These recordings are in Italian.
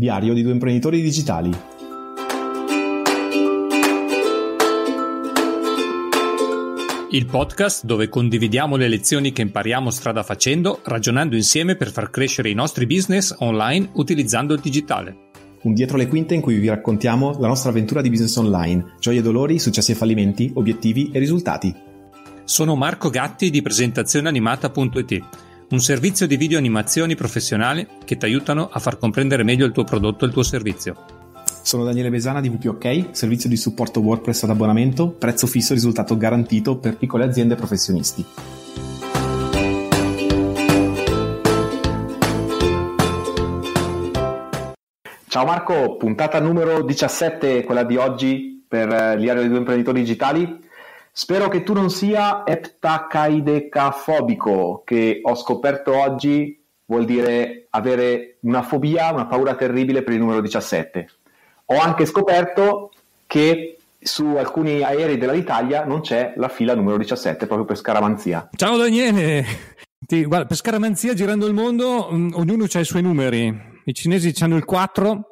Diario di due imprenditori digitali. Il podcast dove condividiamo le lezioni che impariamo strada facendo, ragionando insieme per far crescere i nostri business online utilizzando il digitale. Un dietro le quinte in cui vi raccontiamo la nostra avventura di business online, gioie e dolori, successi e fallimenti, obiettivi e risultati. Sono Marco Gatti di presentazioneanimata.it un servizio di video animazioni professionali che ti aiutano a far comprendere meglio il tuo prodotto e il tuo servizio. Sono Daniele Besana di WPOK, servizio di supporto WordPress ad abbonamento, prezzo fisso risultato garantito per piccole aziende e professionisti. Ciao Marco, puntata numero 17, quella di oggi per eh, l'Iario dei due imprenditori digitali. Spero che tu non sia eptacaidecafobico, che ho scoperto oggi vuol dire avere una fobia, una paura terribile per il numero 17. Ho anche scoperto che su alcuni aerei dell'Italia non c'è la fila numero 17 proprio per scaramanzia. Ciao Daniele! Ti, guarda, per scaramanzia girando il mondo mh, mm, ognuno ha i suoi numeri. I cinesi hanno il 4,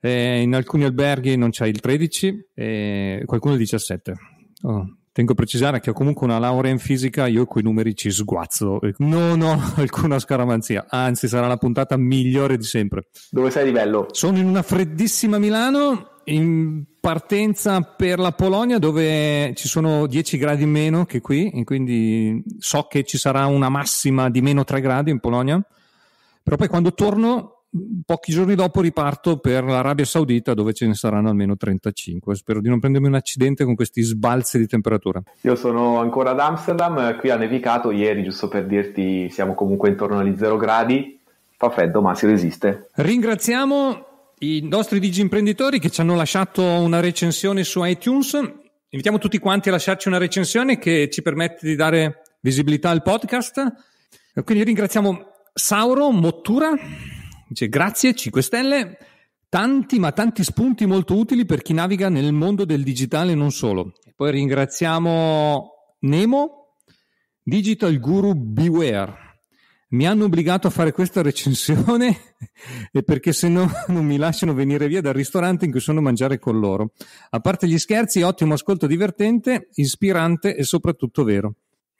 eh, in alcuni alberghi non c'è il 13, eh, qualcuno il 17. Oh, tengo a precisare che ho comunque una laurea in fisica, io coi numeri ci sguazzo. Non ho alcuna scaramanzia, anzi sarà la puntata migliore di sempre. Dove sei di bello? Sono in una freddissima Milano, in partenza per la Polonia dove ci sono 10 gradi in meno che qui, e quindi so che ci sarà una massima di meno 3 gradi in Polonia. Però poi quando torno pochi giorni dopo riparto per l'Arabia Saudita dove ce ne saranno almeno 35. Spero di non prendermi un accidente con questi sbalzi di temperatura. Io sono ancora ad Amsterdam, eh, qui ha nevicato ieri, giusto per dirti, siamo comunque intorno agli 0 gradi, fa freddo ma si resiste. Ringraziamo i nostri digi imprenditori che ci hanno lasciato una recensione su iTunes. Invitiamo tutti quanti a lasciarci una recensione che ci permette di dare visibilità al podcast. Quindi ringraziamo Sauro Mottura Dice, grazie 5 Stelle, tanti ma tanti spunti molto utili per chi naviga nel mondo del digitale e non solo. poi ringraziamo Nemo, Digital Guru Beware. Mi hanno obbligato a fare questa recensione perché se no non mi lasciano venire via dal ristorante in cui sono a mangiare con loro. A parte gli scherzi, ottimo ascolto divertente, ispirante e soprattutto vero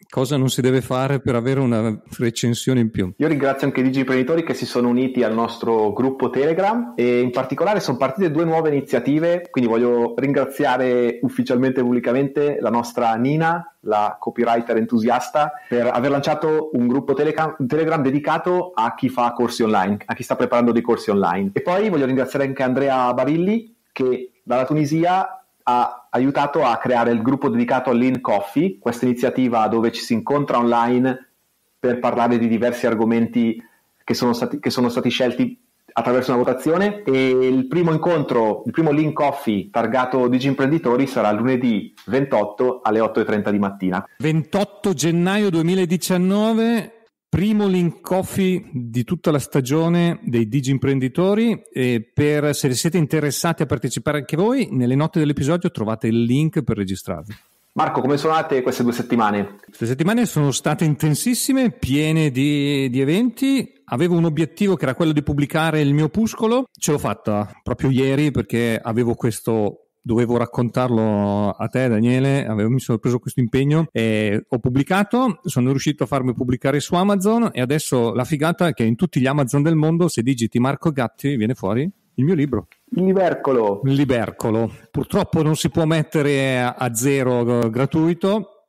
cosa non si deve fare per avere una recensione in più. Io ringrazio anche i digiprenditori che si sono uniti al nostro gruppo Telegram e in particolare sono partite due nuove iniziative, quindi voglio ringraziare ufficialmente e pubblicamente la nostra Nina, la copywriter entusiasta, per aver lanciato un gruppo Telegram, Telegram dedicato a chi fa corsi online, a chi sta preparando dei corsi online. E poi voglio ringraziare anche Andrea Barilli che dalla Tunisia ha aiutato a creare il gruppo dedicato all'In Coffee, questa iniziativa dove ci si incontra online per parlare di diversi argomenti che sono stati, che sono stati scelti attraverso una votazione e il primo incontro, il primo link coffee targato Digi Imprenditori sarà lunedì 28 alle 8.30 di mattina. 28 gennaio 2019 Primo link coffee di tutta la stagione dei Digi Imprenditori e per, se siete interessati a partecipare anche voi, nelle note dell'episodio trovate il link per registrarvi. Marco, come sono andate queste due settimane? Queste settimane sono state intensissime, piene di, di, eventi. Avevo un obiettivo che era quello di pubblicare il mio opuscolo. Ce l'ho fatta proprio ieri perché avevo questo dovevo raccontarlo a te Daniele, avevo, mi sono preso questo impegno e ho pubblicato, sono riuscito a farmi pubblicare su Amazon e adesso la figata è che in tutti gli Amazon del mondo se digiti Marco Gatti viene fuori il mio libro. Il Libercolo. Il Libercolo. Purtroppo non si può mettere a zero gratuito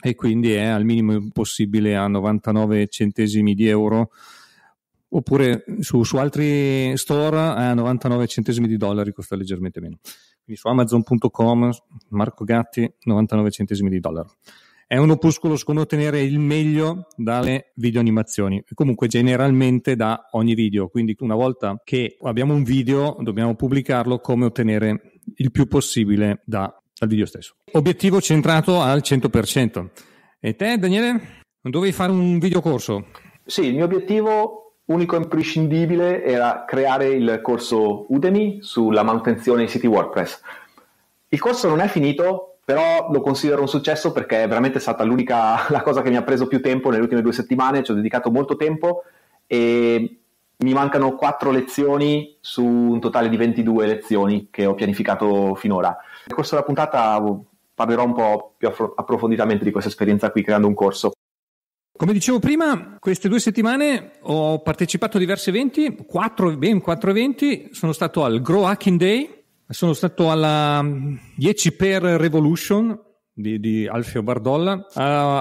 e quindi è al minimo possibile a 99 centesimi di euro oppure su, su altri store eh, a 99 centesimi di dollari costa leggermente meno quindi su amazon.com, Marco Gatti, 99 centesimi di dollaro. È un opuscolo secondo ottenere il meglio dalle videoanimazioni, comunque generalmente da ogni video, quindi una volta che abbiamo un video dobbiamo pubblicarlo come ottenere il più possibile da, dal video stesso. Obiettivo centrato al 100%. E te Daniele, dovevi fare un videocorso? Sì, il mio obiettivo unico e imprescindibile era creare il corso Udemy sulla manutenzione dei siti WordPress. Il corso non è finito, però lo considero un successo perché è veramente stata l'unica la cosa che mi ha preso più tempo nelle ultime due settimane, ci ho dedicato molto tempo e mi mancano quattro lezioni su un totale di 22 lezioni che ho pianificato finora. Nel corso della puntata oh, parlerò un po' più approfonditamente di questa esperienza qui creando un corso. Come dicevo prima, queste due settimane ho partecipato a diversi eventi, 4, ben quattro eventi, sono stato al Grow Hacking Day, sono stato alla 10x mm, Revolution di, di Alfio Bardolla, uh,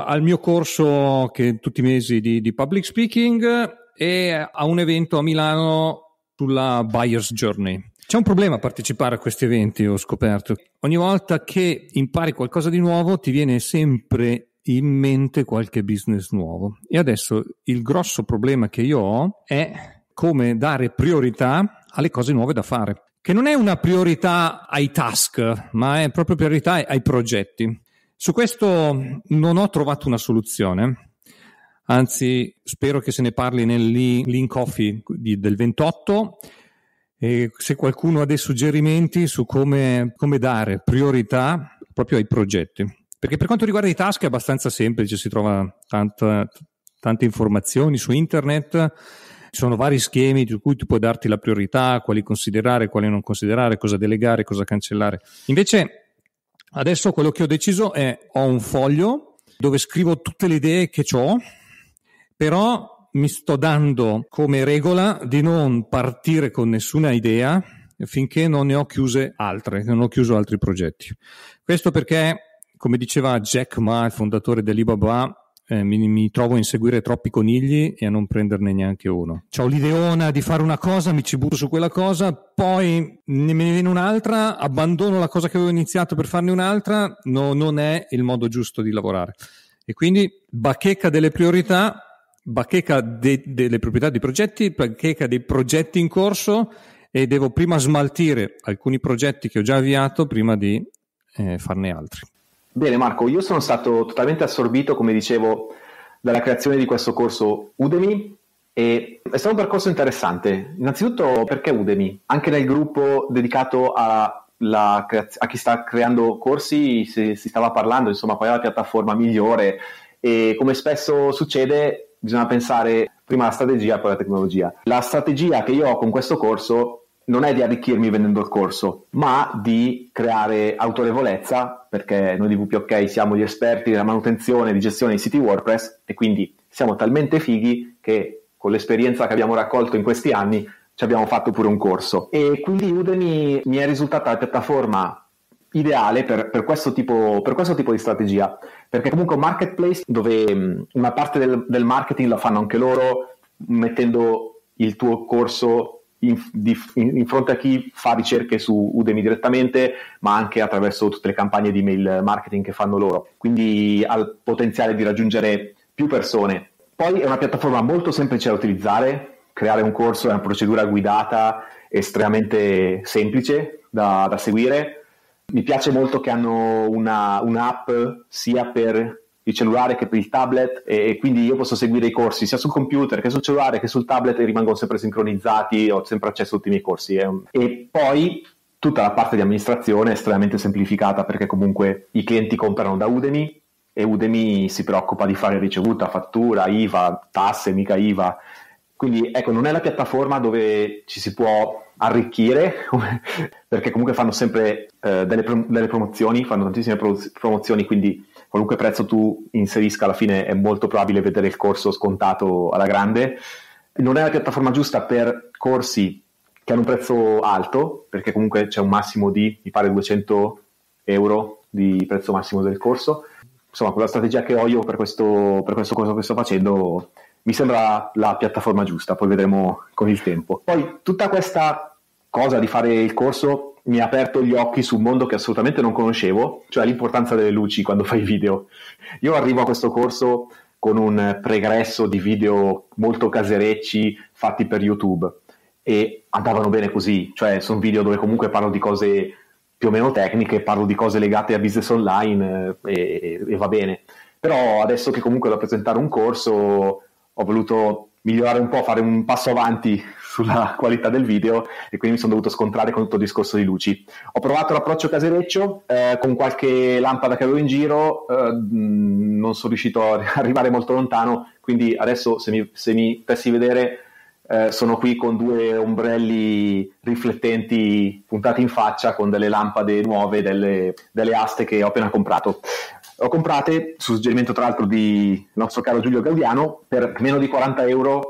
al mio corso che tutti i mesi di, di public speaking e a un evento a Milano sulla Buyer's Journey. C'è un problema a partecipare a questi eventi, ho scoperto. Ogni volta che impari qualcosa di nuovo ti viene sempre in mente qualche business nuovo. E adesso il grosso problema che io ho è come dare priorità alle cose nuove da fare, che non è una priorità ai task, ma è proprio priorità ai progetti. Su questo non ho trovato una soluzione, anzi spero che se ne parli nel link coffee del 28 e se qualcuno ha dei suggerimenti su come, come dare priorità proprio ai progetti. Perché per quanto riguarda i task è abbastanza semplice, si trova tanta, tante informazioni su internet, ci sono vari schemi su cui tu puoi darti la priorità, quali considerare, quali non considerare, cosa delegare, cosa cancellare. Invece adesso quello che ho deciso è ho un foglio dove scrivo tutte le idee che ho, però mi sto dando come regola di non partire con nessuna idea finché non ne ho chiuse altre, non ho chiuso altri progetti. Questo perché come diceva Jack Ma, il fondatore dell'Ibaba, eh, mi, mi, trovo a inseguire troppi conigli e a non prenderne neanche uno. Ho l'ideona di fare una cosa, mi ci butto su quella cosa, poi ne me ne viene un'altra, abbandono la cosa che avevo iniziato per farne un'altra, no, non è il modo giusto di lavorare. E quindi bacheca delle priorità, bacheca de, delle proprietà dei progetti, bacheca dei progetti in corso e devo prima smaltire alcuni progetti che ho già avviato prima di eh, farne altri. Bene Marco, io sono stato totalmente assorbito, come dicevo, dalla creazione di questo corso Udemy e è stato un percorso interessante. Innanzitutto perché Udemy? Anche nel gruppo dedicato a la, a chi sta creando corsi si, si, stava parlando, insomma, qual è la piattaforma migliore e come spesso succede bisogna pensare prima alla strategia e poi alla tecnologia. La strategia che io ho con questo corso non è di arricchirmi vendendo il corso, ma di creare autorevolezza, perché noi di WPOK siamo gli esperti della manutenzione e di gestione dei siti WordPress e quindi siamo talmente fighi che con l'esperienza che abbiamo raccolto in questi anni ci abbiamo fatto pure un corso. E quindi Udemy mi è risultata la piattaforma ideale per, per, questo tipo, per, questo tipo, di strategia, perché comunque un marketplace dove mm, una parte del, del marketing la fanno anche loro mettendo il tuo corso in, di, in, in, fronte a chi fa ricerche su Udemy direttamente, ma anche attraverso tutte le campagne di email marketing che fanno loro. Quindi ha il potenziale di raggiungere più persone. Poi è una piattaforma molto semplice da utilizzare, creare un corso è una procedura guidata estremamente semplice da, da seguire. Mi piace molto che hanno una, un'app sia per il cellulare che per il tablet e quindi io posso seguire i corsi sia sul computer che sul cellulare che sul tablet e rimango sempre sincronizzati, ho sempre accesso a tutti i miei corsi. Eh. E poi tutta la parte di amministrazione è estremamente semplificata perché comunque i clienti comprano da Udemy e Udemy si preoccupa di fare ricevuta, fattura, IVA, tasse, mica IVA. Quindi ecco, non è la piattaforma dove ci si può arricchire, perché comunque fanno sempre eh, delle, prom- delle, promozioni, fanno tantissime pro- promozioni, quindi qualunque prezzo tu inserisca alla fine è molto probabile vedere il corso scontato alla grande. Non è la piattaforma giusta per corsi che hanno un prezzo alto, perché comunque c'è un massimo di, mi pare, 200 euro di prezzo massimo del corso. Insomma, con la strategia che ho io per questo, per questo corso che sto facendo mi sembra la piattaforma giusta, poi vedremo con il tempo. Poi tutta questa cosa di fare il corso mi ha aperto gli occhi su un mondo che assolutamente non conoscevo, cioè l'importanza delle luci quando fai video. Io arrivo a questo corso con un pregresso di video molto caserecci fatti per YouTube e andavano bene così, cioè sono video dove comunque parlo di cose più o meno tecniche, parlo di cose legate a business online eh, e, e va bene. Però adesso che comunque devo presentare un corso ho voluto migliorare un po', fare un passo avanti sulla qualità del video e quindi mi sono dovuto scontrare con tutto il discorso di luci. Ho provato l'approccio casereccio eh, con qualche lampada che avevo in giro, eh, mm, non sono riuscito ad arrivare molto lontano, quindi adesso se mi, se mi fessi vedere eh, sono qui con due ombrelli riflettenti puntati in faccia con delle lampade nuove, delle, delle aste che ho appena comprato ho comprate su suggerimento tra l'altro di nostro caro Giulio Gaudiano per meno di 40 euro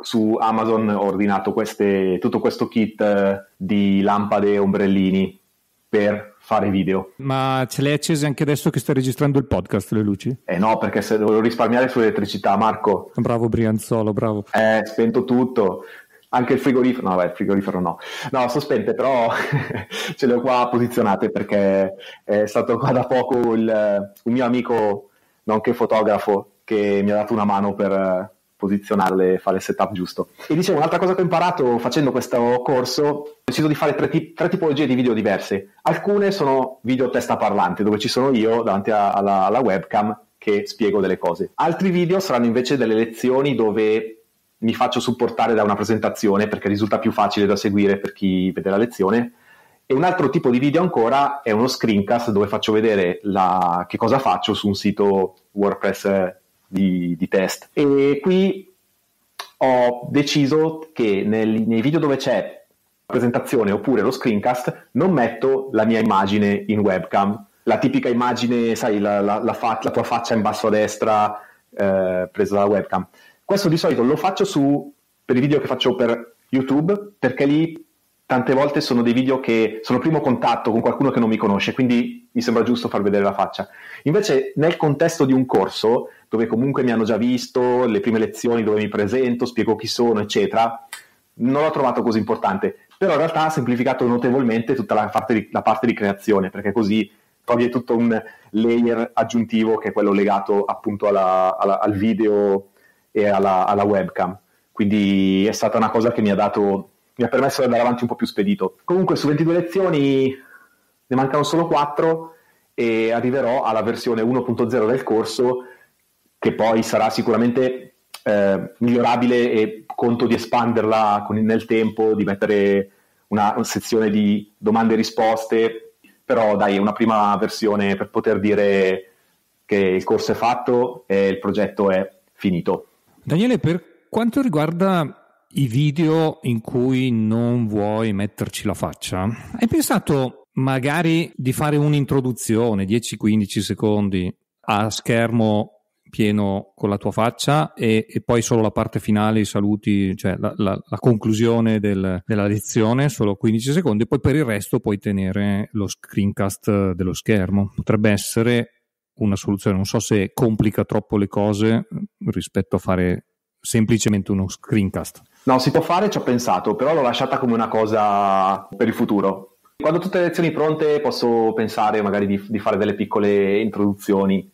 su Amazon ho ordinato queste, tutto questo kit eh, di lampade e ombrellini per fare video. Ma ce le hai accese anche adesso che stai registrando il podcast le luci? Eh no, perché se devo risparmiare sull'elettricità, Marco. Bravo Brianzolo, bravo. Eh, spento tutto. Anche il frigorifero, no, beh, il frigorifero no. No, sono spente, però ce le ho qua posizionate perché è stato qua da poco il, un mio amico, nonché fotografo, che mi ha dato una mano per posizionarle fare il setup giusto. E dicevo, un'altra cosa che ho imparato facendo questo corso, ho deciso di fare tre, tip- tre tipologie di video diverse. Alcune sono video testa parlante, dove ci sono io davanti a- alla-, alla webcam che spiego delle cose. Altri video saranno invece delle lezioni dove mi faccio supportare da una presentazione perché risulta più facile da seguire per chi vede la lezione. E un altro tipo di video ancora è uno screencast dove faccio vedere la... che cosa faccio su un sito WordPress di, di test. E qui ho deciso che nel, nei video dove c'è la presentazione oppure lo screencast non metto la mia immagine in webcam, la tipica immagine, sai, la, la, la, fa- la tua faccia in basso a destra eh, presa dalla webcam. Questo di solito lo faccio su, per i video che faccio per YouTube perché lì tante volte sono dei video che sono primo contatto con qualcuno che non mi conosce, quindi mi sembra giusto far vedere la faccia. Invece nel contesto di un corso, dove comunque mi hanno già visto, le prime lezioni dove mi presento, spiego chi sono, eccetera, non l'ho trovato così importante. Però in realtà ha semplificato notevolmente tutta la parte di, la parte di creazione, perché così toglie tutto un layer aggiuntivo che è quello legato appunto alla, alla, al video e alla, alla webcam. Quindi è stata una cosa che mi ha dato mi ha permesso di andare avanti un po' più spedito. Comunque su 22 lezioni ne mancano solo 4 e arriverò alla versione 1.0 del corso che poi sarà sicuramente eh, migliorabile e conto di espanderla con, nel tempo, di mettere una, una sezione di domande e risposte, però dai, una prima versione per poter dire che il corso è fatto e il progetto è finito. Daniele, per quanto riguarda i video in cui non vuoi metterci la faccia, hai pensato magari di fare un'introduzione, 10-15 secondi a schermo pieno con la tua faccia e, e poi solo la parte finale, i saluti, cioè la, la, la conclusione del, della lezione, solo 15 secondi, e poi per il resto puoi tenere lo screencast dello schermo. Potrebbe essere una soluzione, non so se complica troppo le cose rispetto a fare semplicemente uno screencast. No, si può fare, ci ho pensato, però l'ho lasciata come una cosa per il futuro. Quando ho tutte le lezioni pronte posso pensare magari di, di fare delle piccole introduzioni.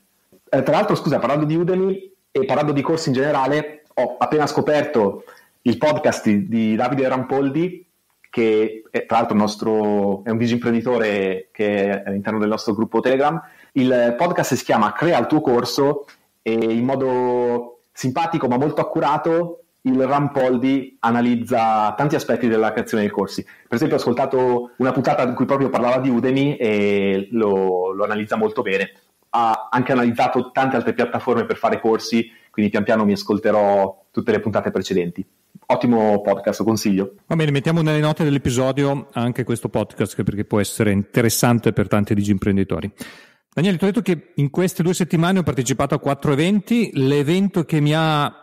Eh, tra l'altro, scusa, parlando di Udemy e parlando di corsi in generale, ho appena scoperto il podcast di Davide Rampoldi, che è, tra l'altro nostro, è un vice imprenditore che è all'interno del nostro gruppo Telegram. Il podcast si chiama Crea il tuo corso e in modo simpatico ma molto accurato, il Rampoldi analizza tanti aspetti della creazione dei corsi. Per esempio, ho ascoltato una puntata in cui proprio parlava di Udemy e lo, lo analizza molto bene. Ha anche analizzato tante altre piattaforme per fare corsi, quindi pian piano mi ascolterò tutte le puntate precedenti ottimo podcast, consiglio. Va bene, mettiamo nelle note dell'episodio anche questo podcast perché può essere interessante per tanti digi imprenditori. Daniele, ti ho detto che in queste due settimane ho partecipato a quattro eventi. L'evento che mi ha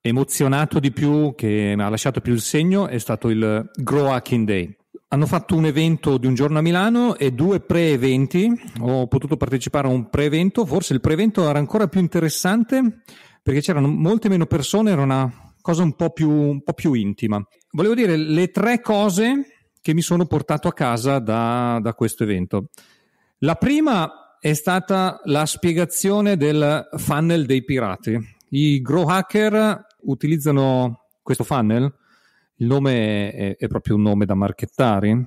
emozionato di più, che mi ha lasciato più il segno, è stato il Grow Hacking Day. Hanno fatto un evento di un giorno a Milano e due pre-eventi. Ho potuto partecipare a un pre-evento. Forse il pre-evento era ancora più interessante perché c'erano molte meno persone, era una cosa un po' più, un po più intima. Volevo dire le tre cose che mi sono portato a casa da, da questo evento. La prima è stata la spiegazione del funnel dei pirati. I grow hacker utilizzano questo funnel, il nome è, è proprio un nome da marchettari,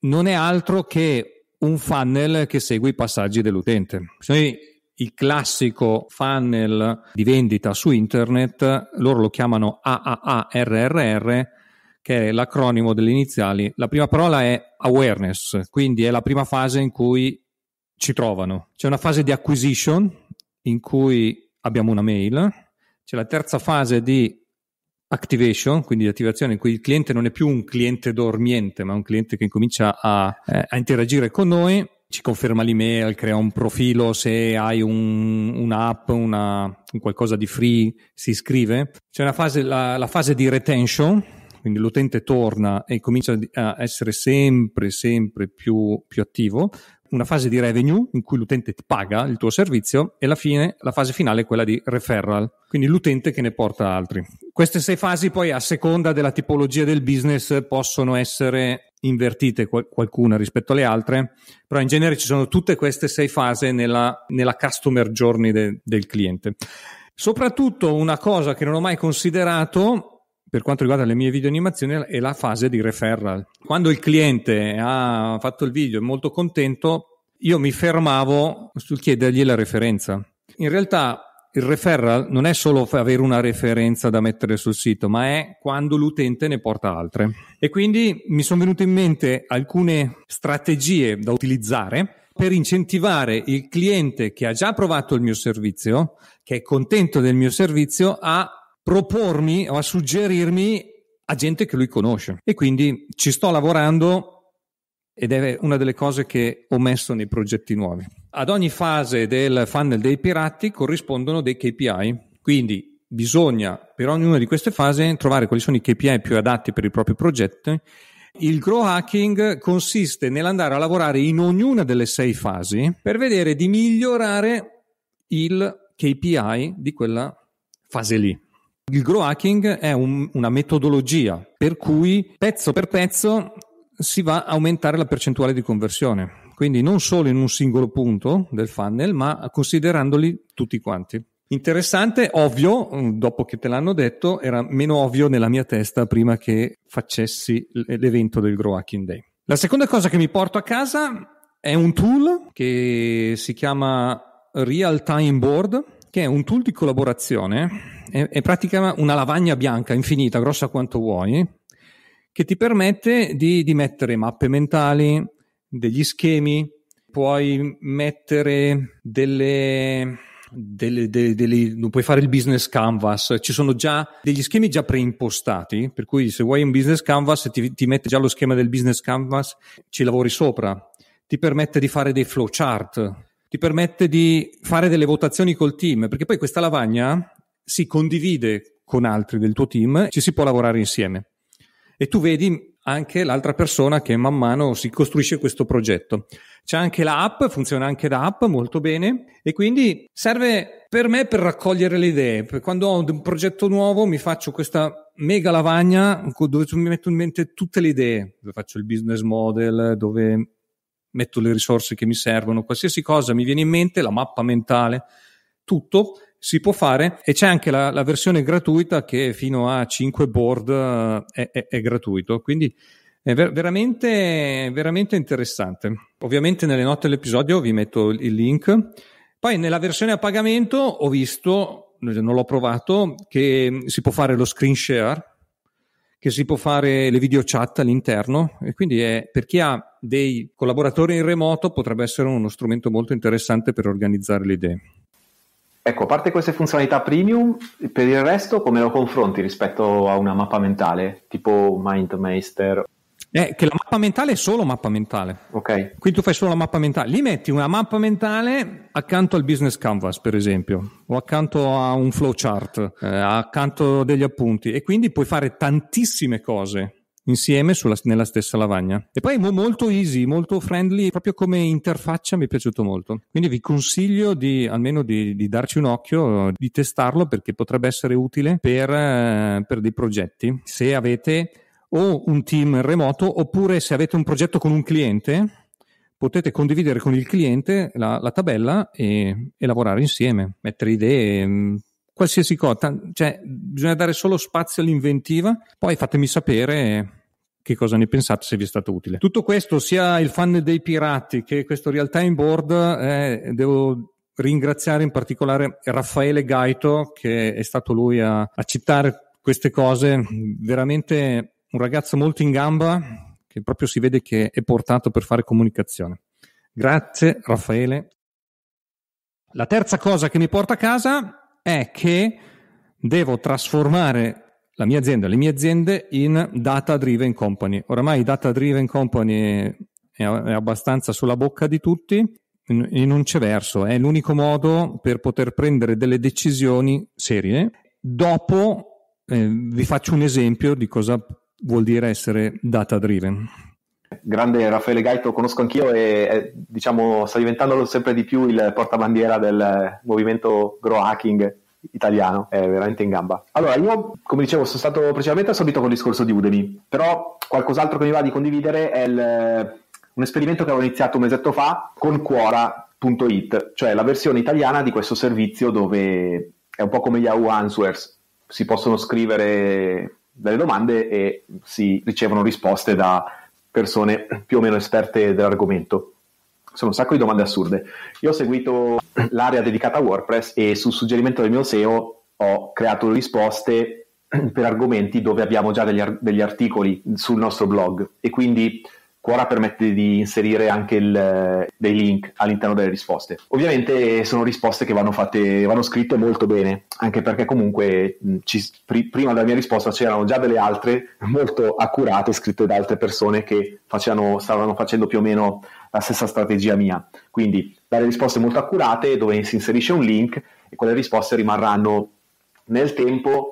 non è altro che un funnel che segue i passaggi dell'utente. Cioè, il classico funnel di vendita su internet, loro lo chiamano AAARRR, che è l'acronimo delle iniziali. La prima parola è awareness, quindi è la prima fase in cui ci trovano. C'è una fase di acquisition in cui abbiamo una mail, c'è la terza fase di activation, quindi di attivazione in cui il cliente non è più un cliente dormiente, ma un cliente che comincia a, eh, a interagire con noi, ci conferma l'email, crea un profilo, se hai un, un'app, una, un qualcosa di free, si iscrive. C'è una fase, la, la fase di retention, quindi l'utente torna e comincia a essere sempre, sempre più, più attivo una fase di revenue in cui l'utente ti paga il tuo servizio e la, fine, la fase finale è quella di referral, quindi l'utente che ne porta altri. Queste sei fasi poi a seconda della tipologia del business possono essere invertite qual- qualcuna rispetto alle altre, però in genere ci sono tutte queste sei fasi nella, nella customer journey de- del cliente. Soprattutto una cosa che non ho mai considerato per quanto riguarda le mie video animazioni è la fase di referral. Quando il cliente ha fatto il video e è molto contento, io mi fermavo sul chiedergli la referenza. In realtà il referral non è solo avere una referenza da mettere sul sito, ma è quando l'utente ne porta altre. E quindi mi sono venute in mente alcune strategie da utilizzare per incentivare il cliente che ha già provato il mio servizio, che è contento del mio servizio, a propormi o a suggerirmi a gente che lui conosce. E quindi ci sto lavorando ed è una delle cose che ho messo nei progetti nuovi. Ad ogni fase del funnel dei pirati corrispondono dei KPI, quindi bisogna per ognuna di queste fasi trovare quali sono i KPI più adatti per il proprio progetto. Il grow hacking consiste nell'andare a lavorare in ognuna delle sei fasi per vedere di migliorare il KPI di quella fase lì. Il grow hacking è un, una metodologia per cui pezzo per pezzo si va a aumentare la percentuale di conversione. Quindi non solo in un singolo punto del funnel, ma considerandoli tutti quanti. Interessante, ovvio, dopo che te l'hanno detto, era meno ovvio nella mia testa prima che facessi l'evento del Grow Hacking Day. La seconda cosa che mi porto a casa è un tool che si chiama Real Time Board che è un tool di collaborazione, è, è pratica una lavagna bianca infinita, grossa quanto vuoi, che ti permette di, di mettere mappe mentali, degli schemi, puoi mettere delle, delle, delle, delle, puoi fare il business canvas, ci sono già degli schemi già preimpostati, per cui se vuoi un business canvas ti, ti mette già lo schema del business canvas, ci lavori sopra, ti permette di fare dei flowchart, ti permette di fare delle votazioni col team, perché poi questa lavagna si condivide con altri del tuo team, ci si può lavorare insieme. E tu vedi anche l'altra persona che man mano si costruisce questo progetto. C'è anche l'app, funziona anche da app molto bene e quindi serve per me per raccogliere le idee. Quando ho un progetto nuovo mi faccio questa mega lavagna dove mi metto in mente tutte le idee, dove faccio il business model, dove metto le risorse che mi servono, qualsiasi cosa mi viene in mente, la mappa mentale, tutto si può fare e c'è anche la, la versione gratuita che fino a 5 board eh, è, è, è gratuito, quindi è ver- veramente, veramente interessante. Ovviamente nelle note dell'episodio vi metto il link. Poi nella versione a pagamento ho visto, non l'ho provato, che si può fare lo screen share, che si può fare le video chat all'interno e quindi è, per chi ha dei collaboratori in remoto potrebbe essere uno strumento molto interessante per organizzare le idee. Ecco, a parte queste funzionalità premium, per il resto come lo confronti rispetto a una mappa mentale, tipo MindMaster? eh, che la mappa mentale è solo mappa mentale. Ok. Quindi tu fai solo la mappa mentale. Lì metti una mappa mentale accanto al business canvas, per esempio, o accanto a un flowchart, eh, accanto degli appunti, e quindi puoi fare tantissime cose insieme sulla, nella stessa lavagna. E poi è molto easy, molto friendly, proprio come interfaccia mi è piaciuto molto. Quindi vi consiglio di almeno di, di darci un occhio, di testarlo perché potrebbe essere utile per, eh, per dei progetti. Se avete o un team remoto oppure se avete un progetto con un cliente potete condividere con il cliente la, la tabella e, e, lavorare insieme, mettere idee, mm, qualsiasi cosa, cioè bisogna dare solo spazio all'inventiva, poi fatemi sapere che cosa ne pensate se vi è stato utile. Tutto questo, sia il fan dei pirati che questo real time board, eh, devo ringraziare in particolare Raffaele Gaito che è stato lui a, a citare queste cose, veramente un ragazzo molto in gamba che proprio si vede che è portato per fare comunicazione. Grazie Raffaele. La terza cosa che mi porta a casa è che devo trasformare la mia azienda, le mie aziende in data driven company. Oramai data driven company è abbastanza sulla bocca di tutti, in un c'è verso, è l'unico modo per poter prendere delle decisioni serie. Dopo eh, vi faccio un esempio di cosa vuol dire essere data driven. Grande Raffaele Gaito, conosco anch'io e diciamo, sta diventando sempre di più il portabandiera del movimento grow hacking italiano, è veramente in gamba. Allora, io, come dicevo, sono stato principalmente assorbito col discorso di Udemy, però qualcos'altro che mi va di condividere è il, un esperimento che avevo iniziato un mesetto fa con Quora.it, cioè la versione italiana di questo servizio dove è un po' come Yahoo Answers, si possono scrivere delle domande e si ricevono risposte da persone più o meno esperte dell'argomento. Sono un sacco di domande assurde. Io ho seguito l'area dedicata a WordPress e sul suggerimento del mio SEO ho creato risposte per argomenti dove abbiamo già degli, ar- degli articoli sul nostro blog e quindi Quora permette di inserire anche il, eh, dei link all'interno delle risposte. Ovviamente sono risposte che vanno, fatte, vanno scritte molto bene, anche perché comunque ci, pri, prima della mia risposta c'erano già delle altre molto accurate scritte da altre persone che facevano, stavano facendo più o meno la stessa strategia mia. Quindi dare risposte molto accurate dove si inserisce un link e quelle risposte rimarranno nel tempo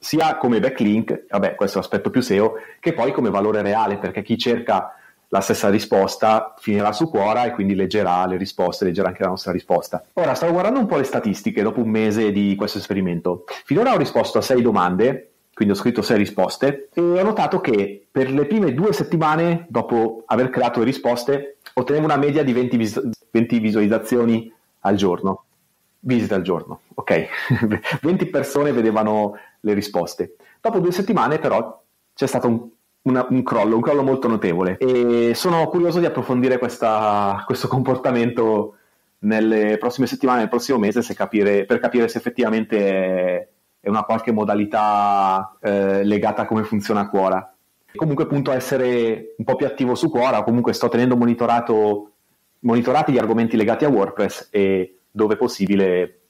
sia come backlink, vabbè questo è l'aspetto più SEO, che poi come valore reale, perché chi cerca la stessa risposta finirà su Quora e quindi leggerà le risposte, leggerà anche la nostra risposta. Ora stavo guardando un po' le statistiche dopo un mese di questo esperimento. Finora ho risposto a sei domande, quindi ho scritto sei risposte e ho notato che per le prime due settimane dopo aver creato le risposte ottenevo una media di 20, vis- 20 visualizzazioni al giorno. Visite al giorno, ok. 20 persone vedevano le risposte. Dopo due settimane però c'è stato un una, un crollo, un crollo molto notevole. E sono curioso di approfondire questa, questo comportamento nelle prossime settimane, nel prossimo mese, capire, per capire se effettivamente è, è una qualche modalità eh, legata a come funziona a Quora. Comunque a essere un po' più attivo su Quora, comunque sto tenendo monitorati gli argomenti legati a WordPress e dove possibile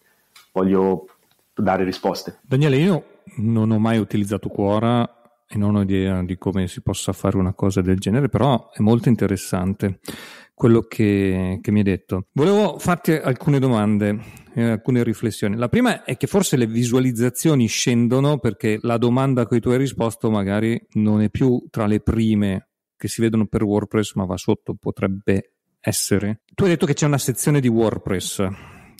voglio dare risposte. Daniele, io non ho mai utilizzato Quora, e non ho idea di come si possa fare una cosa del genere, però è molto interessante quello che, che mi hai detto. Volevo farti alcune domande, eh, alcune riflessioni. La prima è che forse le visualizzazioni scendono perché la domanda a cui tu hai risposto magari non è più tra le prime che si vedono per WordPress, ma va sotto, potrebbe essere. Tu hai detto che c'è una sezione di WordPress,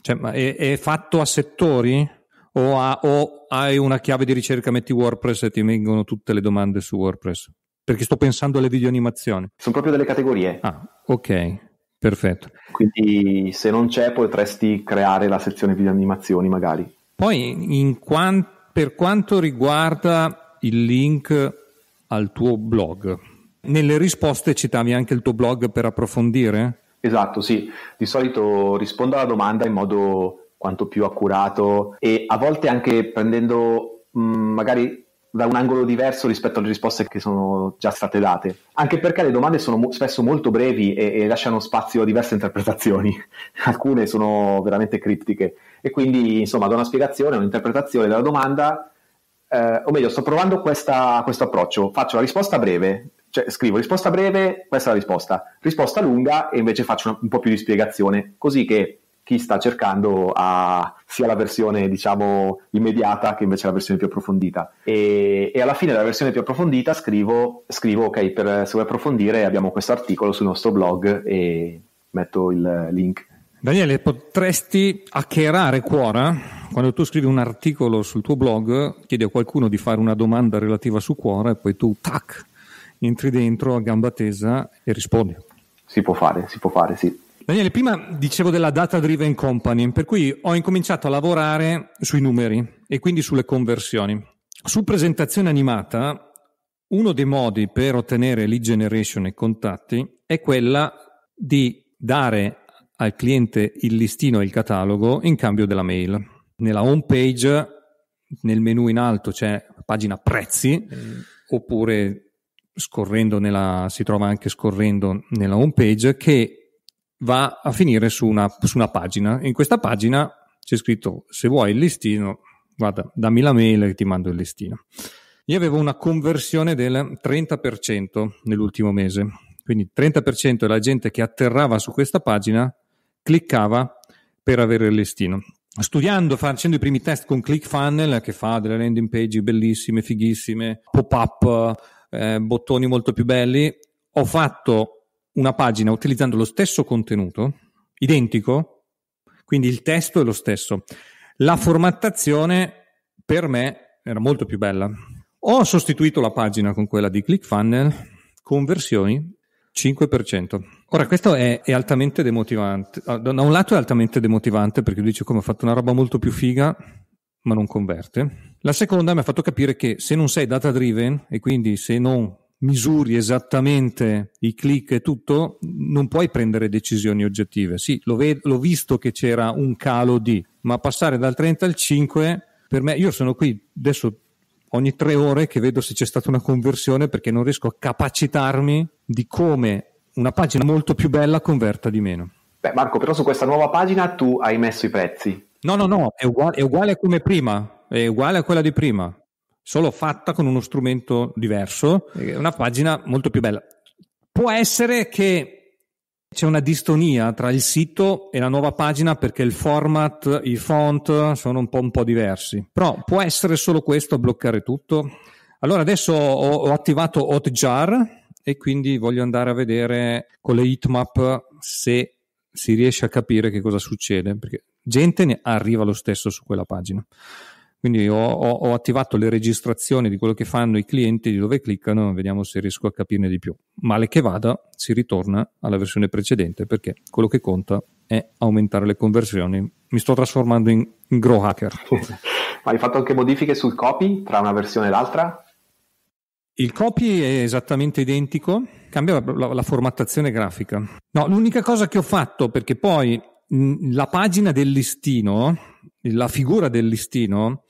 cioè, ma è, è fatto a settori? O, ha, o, hai una chiave di ricerca, metti WordPress e ti vengono tutte le domande su WordPress? Perché sto pensando alle videoanimazioni. Sono proprio delle categorie. Ah, ok, perfetto. Quindi se non c'è potresti creare la sezione videoanimazioni magari. Poi quant- per quanto riguarda il link al tuo blog, nelle risposte citavi anche il tuo blog per approfondire? Esatto, sì. Di solito rispondo alla domanda in modo quanto più accurato e a volte anche prendendo mh, mm, magari da un angolo diverso rispetto alle risposte che sono già state date, anche perché le domande sono mo- spesso molto brevi e-, e lasciano spazio a diverse interpretazioni, alcune sono veramente criptiche e quindi insomma do una spiegazione, un'interpretazione della domanda, eh, o meglio sto provando questa, questo approccio, faccio la risposta breve, cioè scrivo risposta breve, questa è la risposta, risposta lunga e invece faccio una, un po' più di spiegazione, così che chi sta cercando ha sia la versione diciamo immediata che invece la versione più approfondita e, e alla fine della versione più approfondita scrivo, scrivo ok per, se vuoi approfondire abbiamo questo articolo sul nostro blog e metto il link Daniele potresti hackerare Quora? Quando tu scrivi un articolo sul tuo blog chiedi a qualcuno di fare una domanda relativa su Quora e poi tu tac entri dentro a gamba tesa e rispondi si può fare, si può fare sì Daniele, prima dicevo della Data Driven Company, per cui ho incominciato a lavorare sui numeri e quindi sulle conversioni. Su presentazione animata, uno dei modi per ottenere lead generation e contatti è quella di dare al cliente il listino e il catalogo in cambio della mail. Nella home page, nel menu in alto c'è la pagina prezzi, mm. oppure scorrendo nella, si trova anche scorrendo nella home page che va a finire su una, su una pagina. In questa pagina c'è scritto se vuoi il listino, guarda, dammi la mail e ti mando il listino. Io avevo una conversione del 30% nell'ultimo mese, quindi 30% della gente che atterrava su questa pagina cliccava per avere il listino. Studiando, facendo i primi test con ClickFunnel, che fa delle landing page bellissime, fighissime, pop-up, eh, bottoni molto più belli, ho fatto una pagina utilizzando lo stesso contenuto, identico, quindi il testo è lo stesso. La formattazione per me era molto più bella. Ho sostituito la pagina con quella di ClickFunnel, conversioni 5%. Ora, questo è, è, altamente demotivante. Ah, da un lato è altamente demotivante perché dice come ho fatto una roba molto più figa, ma non converte. La seconda mi ha fatto capire che se non sei data driven e quindi se non misuri esattamente i click e tutto, non puoi prendere decisioni oggettive. Sì, l'ho, ved- l'ho visto che c'era un calo di, ma passare dal 30 al 5, per me, io sono qui adesso ogni tre ore che vedo se c'è stata una conversione perché non riesco a capacitarmi di come una pagina molto più bella converta di meno. Beh, Marco, però su questa nuova pagina tu hai messo i prezzi. No, no, no, è uguale, è uguale a come prima, è uguale a quella di prima solo fatta con uno strumento diverso, una pagina molto più bella. Può essere che c'è una distonia tra il sito e la nuova pagina perché il format, i font sono un po', un po diversi, però può essere solo questo a bloccare tutto. Allora adesso ho, ho attivato Hotjar e quindi voglio andare a vedere con le heatmap se si riesce a capire che cosa succede, perché gente ne arriva lo stesso su quella pagina. Quindi ho, ho, ho, attivato le registrazioni di quello che fanno i clienti, di dove cliccano, vediamo se riesco a capirne di più. Male che vada, si ritorna alla versione precedente perché quello che conta è aumentare le conversioni. Mi sto trasformando in, in grow hacker. Ma hai fatto anche modifiche sul copy tra una versione e l'altra? Il copy è esattamente identico, cambia la, la, la formattazione grafica. No, l'unica cosa che ho fatto, perché poi mh, la pagina del listino la figura del listino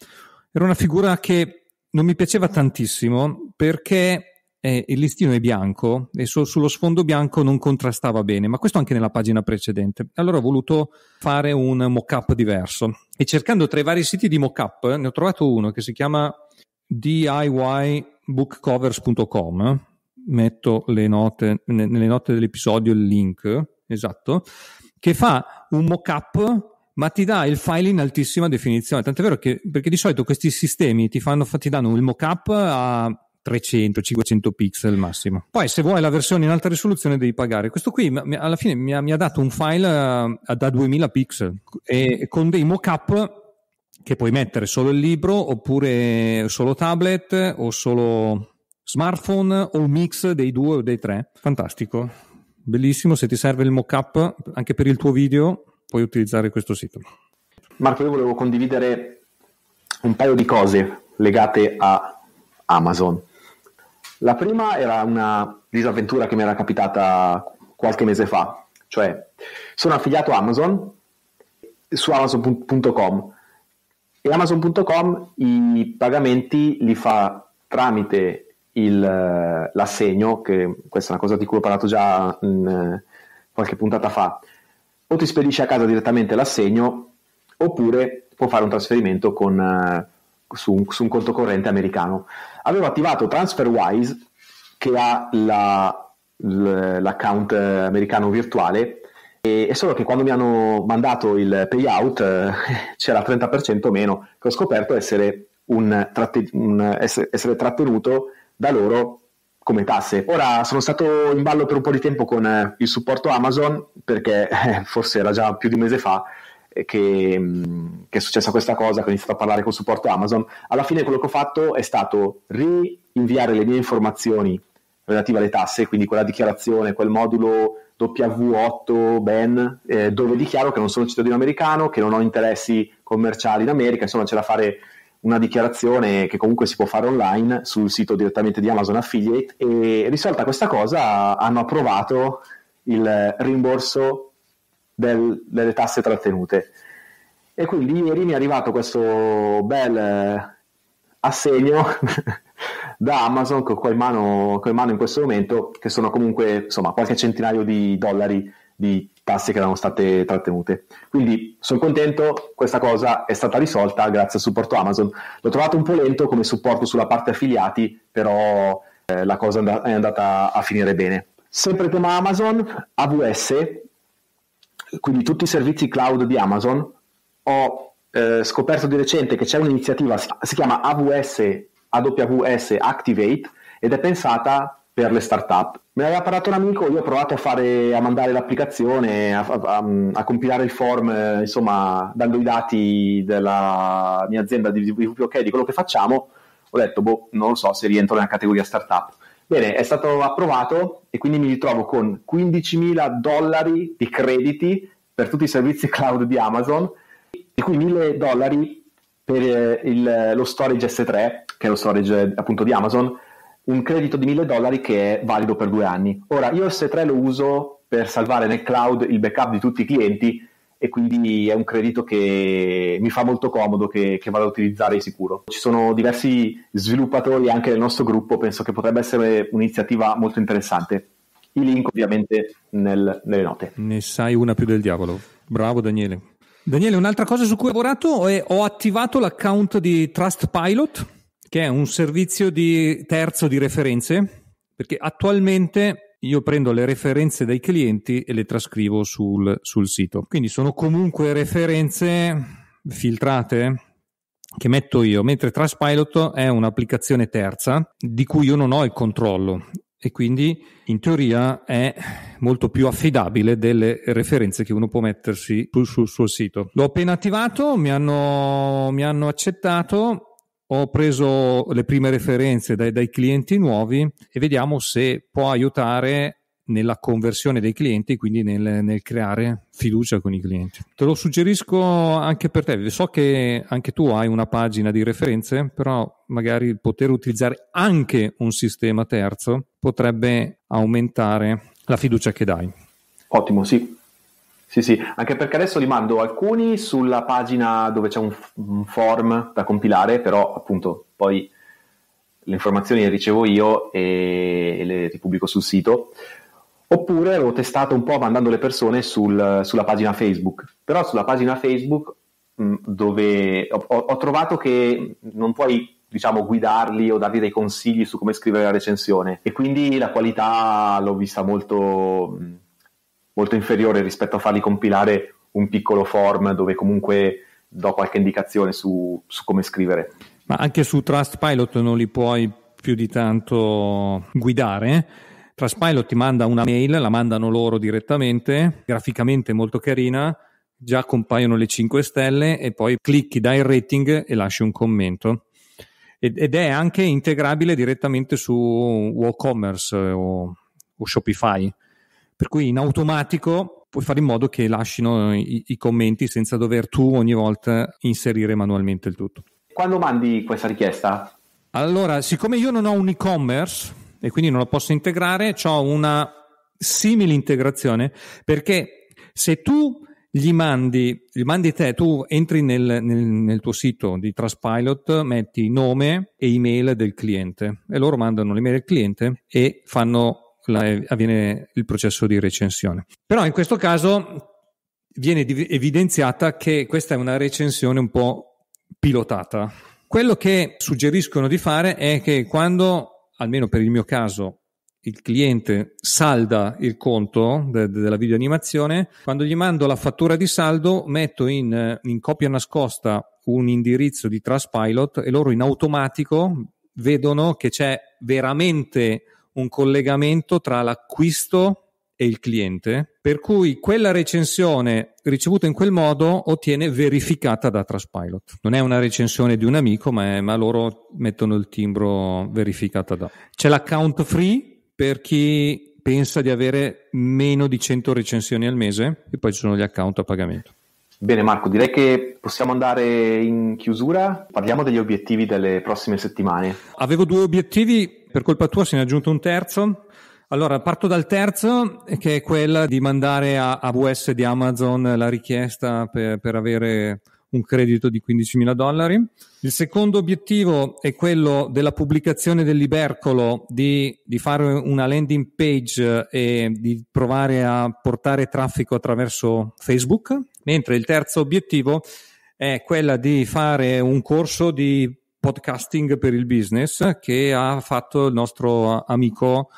era una figura che non mi piaceva tantissimo perché eh, il listino è bianco e so, sullo sfondo bianco non contrastava bene, ma questo anche nella pagina precedente. Allora ho voluto fare un mock-up diverso e cercando tra i vari siti di mock-up ne ho trovato uno che si chiama diybookcovers.com. Metto le note, nelle note dell'episodio il link, esatto, che fa un mock-up ma ti dà il file in altissima definizione. Tant'è vero che, perché di solito questi sistemi ti, fanno, ti danno il mock-up a 300-500 pixel massimo. Poi se vuoi la versione in alta risoluzione devi pagare. Questo qui alla fine mi ha, mi ha dato un file eh, da 2000 pixel e con dei mock-up che puoi mettere solo il libro oppure solo tablet o solo smartphone o un mix dei due o dei tre. Fantastico. Bellissimo, se ti serve il mock-up anche per il tuo video, puoi utilizzare questo sito. Marco, io volevo condividere un paio di cose legate a Amazon. La prima era una disavventura che mi era capitata qualche mese fa, cioè sono affiliato a Amazon su amazon.com e amazon.com i pagamenti li fa tramite il, l'assegno, che questa è una cosa di cui ho parlato già in, eh, qualche puntata fa, o ti spedisce a casa direttamente l'assegno oppure può fare un trasferimento con, eh, su, un, su un conto corrente americano. Avevo attivato TransferWise che ha la, l'account eh, americano virtuale e, e, solo che quando mi hanno mandato il payout eh, c'era 30% meno che ho scoperto essere, un, essere, essere trattenuto da loro come tasse. Ora sono stato in ballo per un po' di tempo con eh, il supporto Amazon perché eh, forse era già più di un mese fa eh, che, mm, che, è successa questa cosa, che ho iniziato a parlare con il supporto Amazon. Alla fine quello che ho fatto è stato rinviare le mie informazioni relative alle tasse, quindi quella dichiarazione, quel modulo W8 ben, eh, dove dichiaro che non sono cittadino americano, che non ho interessi commerciali in America, insomma c'è da fare una dichiarazione che comunque si può fare online sul sito direttamente di Amazon Affiliate e risolta questa cosa hanno approvato il rimborso del, delle tasse trattenute. E quindi ieri mi è arrivato questo bel eh, assegno da Amazon che ho in, mano, in questo momento, che sono comunque insomma qualche centinaio di dollari di tasse che erano state trattenute. Quindi sono contento, questa cosa è stata risolta grazie al supporto Amazon. L'ho trovato un po' lento come supporto sulla parte affiliati, però eh, la cosa è andata a finire bene. Sempre tema Amazon, AWS, quindi tutti i servizi cloud di Amazon, ho eh, scoperto di recente che c'è un'iniziativa, si chiama AWS, AWS Activate ed è pensata per le startup Me l'aveva parlato un amico, io ho provato a, fare, a mandare l'applicazione, a, a, a, compilare il form, eh, insomma, dando i dati della mia azienda di WPOK, di quello che facciamo. Ho detto, boh, non so se rientro nella categoria startup. Bene, è stato approvato e quindi mi ritrovo con 15.000 dollari di crediti per tutti i servizi cloud di Amazon, e cui 1.000 dollari per eh, il, lo storage S3, che è lo storage appunto di Amazon, un credito di 1000 dollari che è valido per due anni. Ora, io S3 lo uso per salvare nel cloud il backup di tutti i clienti e quindi è un credito che mi fa molto comodo, che, che vado ad utilizzare di sicuro. Ci sono diversi sviluppatori anche nel nostro gruppo, penso che potrebbe essere un'iniziativa molto interessante. I link ovviamente nel, nelle note. Ne sai una più del diavolo. Bravo Daniele. Daniele, un'altra cosa su cui ho lavorato è ho attivato l'account di Trustpilot che è un servizio di terzo di referenze, perché attualmente io prendo le referenze dai clienti e le trascrivo sul, sul sito. Quindi sono comunque referenze filtrate eh, che metto io, mentre Trustpilot è un'applicazione terza di cui io non ho il controllo e quindi in teoria è molto più affidabile delle referenze che uno può mettersi sul suo sito. L'ho appena attivato, mi hanno, mi hanno accettato ho preso le prime referenze dai, dai clienti nuovi e vediamo se può aiutare nella conversione dei clienti, quindi nel, nel, creare fiducia con i clienti. Te lo suggerisco anche per te. So che anche tu hai una pagina di referenze, però magari poter utilizzare anche un sistema terzo potrebbe aumentare la fiducia che dai. Ottimo, sì, sì, sì, anche perché adesso li mando alcuni sulla pagina dove c'è un, un form da compilare, però appunto poi le informazioni le ricevo io e le ripubblico sul sito. Oppure avevo testato un po' mandando le persone sul, sulla pagina Facebook. Però sulla pagina Facebook mh, dove ho, ho, trovato che non puoi diciamo guidarli o dargli dei consigli su come scrivere la recensione e quindi la qualità l'ho vista molto mh, molto inferiore rispetto a fargli compilare un piccolo form dove comunque do qualche indicazione su, su come scrivere. Ma anche su Trustpilot non li puoi più di tanto guidare. Trustpilot ti manda una mail, la mandano loro direttamente, graficamente molto carina, già compaiono le 5 stelle e poi clicchi dai rating e lasci un commento. Ed, è anche integrabile direttamente su WooCommerce eh, o, o Shopify per cui in automatico puoi fare in modo che lasciano i, i commenti senza dover tu ogni volta inserire manualmente il tutto. Quando mandi questa richiesta? Allora, siccome io non ho un e-commerce e quindi non lo posso integrare, ho una simile integrazione perché se tu gli mandi, gli mandi te, tu entri nel, nel, nel, tuo sito di Trustpilot, metti nome e email del cliente e loro mandano l'email del cliente e fanno la, avviene il processo di recensione. Però in questo caso viene evidenziata che questa è una recensione un po' pilotata. Quello che suggeriscono di fare è che quando, almeno per il mio caso, il cliente salda il conto de- de- della videoanimazione, quando gli mando la fattura di saldo metto in, in copia nascosta un indirizzo di Trustpilot e loro in automatico vedono che c'è veramente un collegamento tra l'acquisto e il cliente, per cui quella recensione ricevuta in quel modo ottiene verificata da Traspilot. Non è una recensione di un amico, ma, è, ma loro mettono il timbro verificata da. C'è l'account free per chi pensa di avere meno di 100 recensioni al mese e poi ci sono gli account a pagamento. Bene Marco, direi che possiamo andare in chiusura. Parliamo degli obiettivi delle prossime settimane. Avevo due obiettivi, per colpa tua se ne è aggiunto un terzo. Allora, parto dal terzo, che è quella di mandare a AWS di Amazon la richiesta per, per avere un credito di 15.000 dollari. Il secondo obiettivo è quello della pubblicazione dell'ibercolo, di, di, fare una landing page e di provare a portare traffico attraverso Facebook mentre il terzo obiettivo è quella di fare un corso di podcasting per il business che ha fatto il nostro amico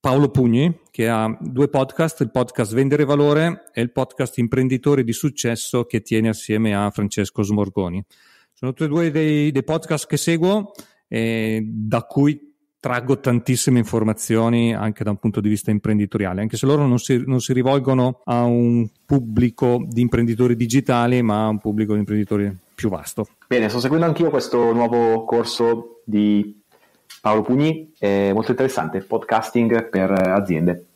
Paolo Pugni, che ha due podcast, il podcast Vendere Valore e il podcast Imprenditori di Successo che tiene assieme a Francesco Smorgoni. Sono tutti e due dei, dei podcast che seguo e da cui traggo tantissime informazioni anche da un punto di vista imprenditoriale, anche se loro non si, non si rivolgono a un pubblico di imprenditori digitali, ma a un pubblico di imprenditori più vasto. Bene, sto seguendo anch'io questo nuovo corso di Paolo Pugni, molto interessante, podcasting per aziende.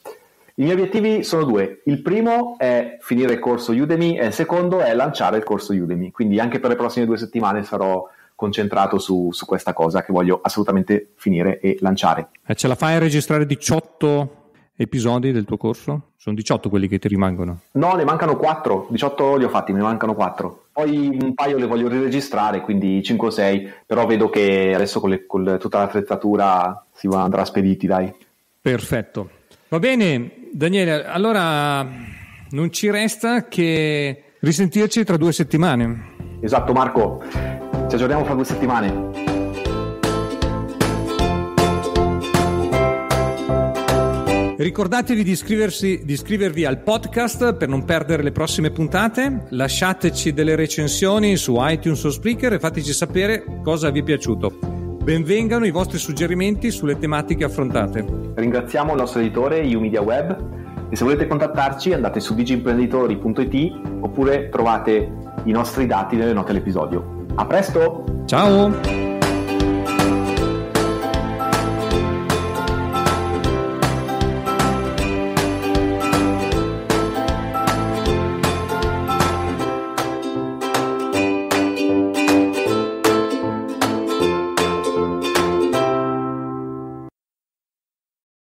I miei obiettivi sono due. Il primo è finire il corso Udemy e il secondo è lanciare il corso Udemy. Quindi anche per le prossime due settimane sarò concentrato su, su questa cosa che voglio assolutamente finire e lanciare. Eh, ce la fai a registrare 18 episodi del tuo corso? Sono 18 quelli che ti rimangono? No, ne mancano 4, 18 li ho fatti, ne mancano 4. Poi un paio le voglio riregistrare, quindi 5 o 6, però vedo che adesso con, le, con tutta l'attrezzatura si va, andrà spediti, dai. Perfetto. Va bene, Daniele, allora non ci resta che risentirci tra due settimane. Esatto, Marco. Ci aggiorniamo fra due settimane. Ricordatevi di, di, iscrivervi al podcast per non perdere le prossime puntate. Lasciateci delle recensioni su iTunes o Spreaker e fateci sapere cosa vi è piaciuto. Benvengano i vostri suggerimenti sulle tematiche affrontate. Ringraziamo il nostro editore Umedia Web e se volete contattarci andate su digimprenditori.it oppure trovate i nostri dati nelle note dell'episodio. A presto! Ciao!